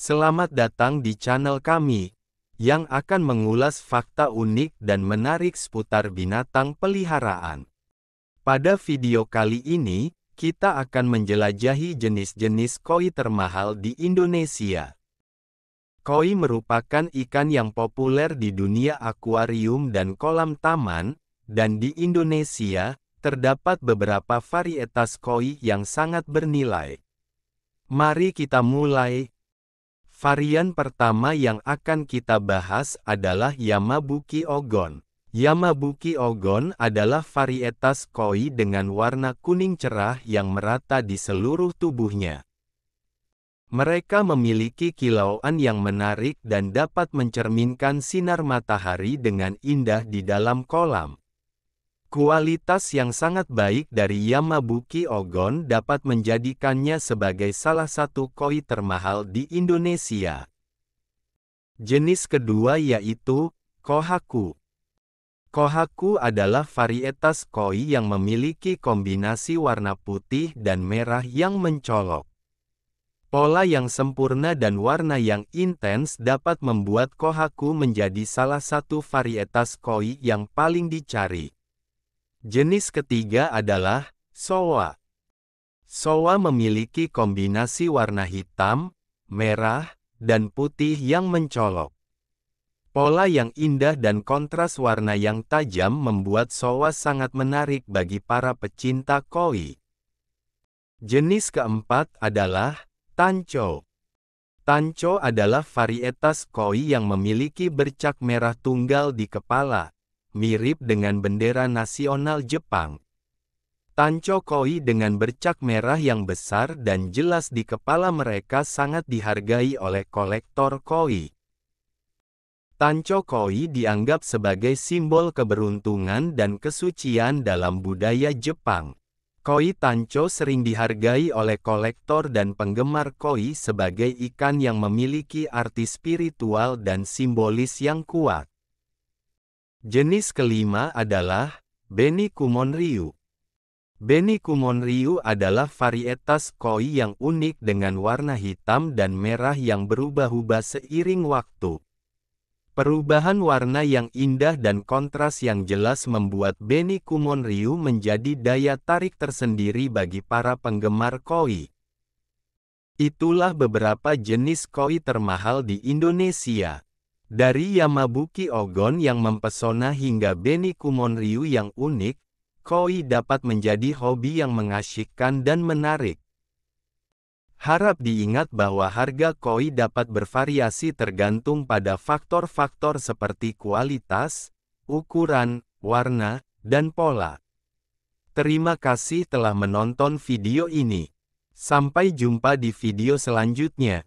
Selamat datang di channel kami, yang akan mengulas fakta unik dan menarik seputar binatang peliharaan. Pada video kali ini, kita akan menjelajahi jenis-jenis koi termahal di Indonesia. Koi merupakan ikan yang populer di dunia akuarium dan kolam taman, dan di Indonesia, terdapat beberapa varietas koi yang sangat bernilai. Mari kita mulai Varian pertama yang akan kita bahas adalah Yamabuki Ogon. Yamabuki Ogon adalah varietas koi dengan warna kuning cerah yang merata di seluruh tubuhnya. Mereka memiliki kilauan yang menarik dan dapat mencerminkan sinar matahari dengan indah di dalam kolam. Kualitas yang sangat baik dari Yamabuki Ogon dapat menjadikannya sebagai salah satu koi termahal di Indonesia. Jenis kedua yaitu Kohaku. Kohaku adalah varietas koi yang memiliki kombinasi warna putih dan merah yang mencolok. Pola yang sempurna dan warna yang intens dapat membuat Kohaku menjadi salah satu varietas koi yang paling dicari. Jenis ketiga adalah soa. Soa memiliki kombinasi warna hitam, merah, dan putih yang mencolok. Pola yang indah dan kontras warna yang tajam membuat soa sangat menarik bagi para pecinta koi. Jenis keempat adalah tanco. Tanco adalah varietas koi yang memiliki bercak merah tunggal di kepala, mirip dengan bendera nasional Jepang. Tanco koi dengan bercak merah yang besar dan jelas di kepala mereka sangat dihargai oleh kolektor koi. Tanco koi dianggap sebagai simbol keberuntungan dan kesucian dalam budaya Jepang. Koi tanco sering dihargai oleh kolektor dan penggemar koi sebagai ikan yang memiliki arti spiritual dan simbolis yang kuat. Jenis kelima adalah Beni Kumon Ryu. Beni Kumon Ryu adalah varietas koi yang unik dengan warna hitam dan merah yang berubah-ubah seiring waktu. Perubahan warna yang indah dan kontras yang jelas membuat Beni Kumon Ryu menjadi daya tarik tersendiri bagi para penggemar koi. Itulah beberapa jenis koi termahal di Indonesia. Dari Yamabuki Ogon yang mempesona hingga Beni Kumon Ryu yang unik, koi dapat menjadi hobi yang mengasyikkan dan menarik. Harap diingat bahwa harga koi dapat bervariasi tergantung pada faktor-faktor seperti kualitas, ukuran, warna, dan pola. Terima kasih telah menonton video ini. Sampai jumpa di video selanjutnya.